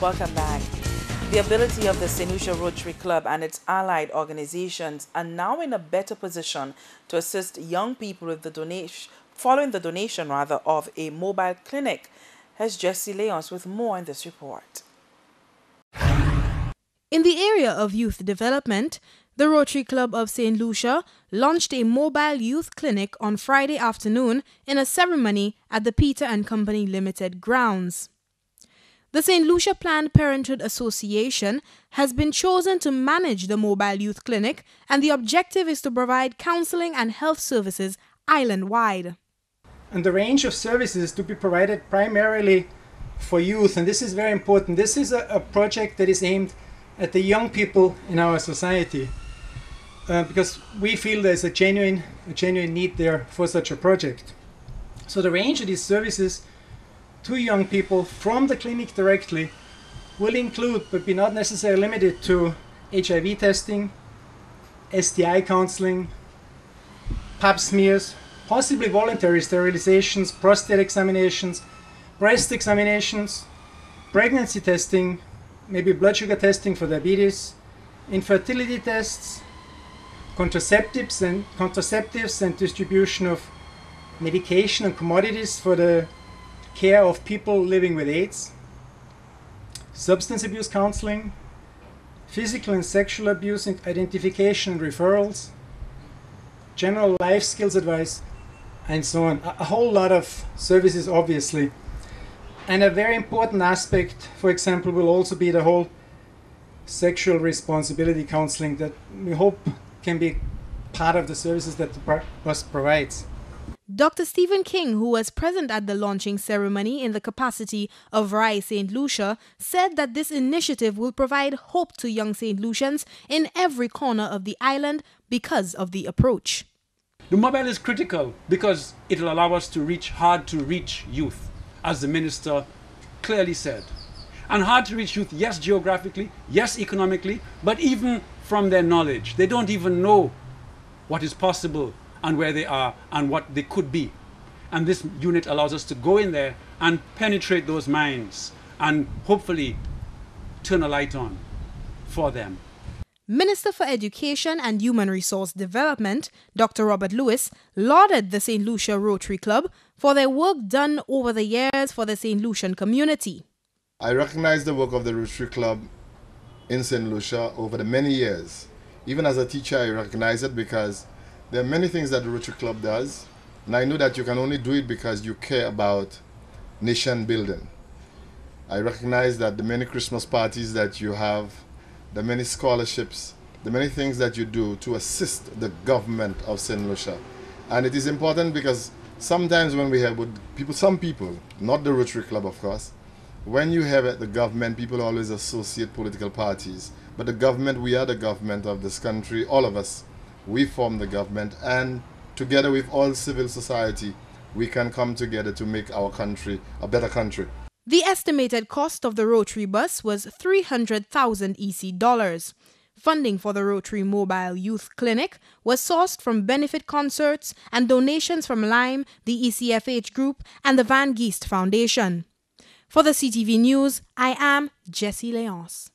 Welcome back. The ability of the Senusha Rotary Club and its allied organizations are now in a better position to assist young people with the donation, following the donation rather of a mobile clinic, has Jesse Leons with more in this report. In the area of youth development, the Rotary Club of St. Lucia launched a mobile youth clinic on Friday afternoon in a ceremony at the Peter and Company Limited grounds. The St. Lucia Planned Parenthood Association has been chosen to manage the mobile youth clinic, and the objective is to provide counseling and health services island wide. And the range of services to be provided primarily for youth, and this is very important. This is a, a project that is aimed at the young people in our society uh, because we feel there's a genuine, a genuine need there for such a project. So the range of these services to young people from the clinic directly will include, but be not necessarily limited to, HIV testing, STI counseling, pap smears, possibly voluntary sterilizations, prostate examinations, breast examinations, pregnancy testing, maybe blood sugar testing for diabetes, infertility tests, contraceptives and contraceptives and distribution of medication and commodities for the care of people living with AIDS, substance abuse counseling, physical and sexual abuse identification and referrals, general life skills advice, and so on. A whole lot of services, obviously. And a very important aspect, for example, will also be the whole sexual responsibility counseling that we hope can be part of the services that the bus provides. Dr. Stephen King, who was present at the launching ceremony in the capacity of RAI St. Lucia, said that this initiative will provide hope to young St. Lucians in every corner of the island because of the approach. The mobile is critical because it'll allow us to reach hard to reach youth, as the minister clearly said. And hard to reach youth, yes, geographically, yes, economically, but even from their knowledge. They don't even know what is possible and where they are and what they could be. And this unit allows us to go in there and penetrate those minds and hopefully turn a light on for them. Minister for Education and Human Resource Development, Dr. Robert Lewis, lauded the St. Lucia Rotary Club for their work done over the years for the St. Lucian community. I recognize the work of the Rotary Club in St. Lucia over the many years. Even as a teacher, I recognize it because there are many things that the Rotary Club does, and I know that you can only do it because you care about nation building. I recognize that the many Christmas parties that you have, the many scholarships, the many things that you do to assist the government of St. Lucia. And it is important because sometimes when we have people, some people, not the Rotary Club of course, when you have at the government, people always associate political parties. But the government, we are the government of this country, all of us we form the government and together with all civil society, we can come together to make our country a better country. The estimated cost of the Rotary bus was 300,000 EC dollars. Funding for the Rotary Mobile Youth Clinic was sourced from benefit concerts and donations from Lime, the ECFH Group, and the Van Geest Foundation. For the CTV News, I am Jessie Leonce.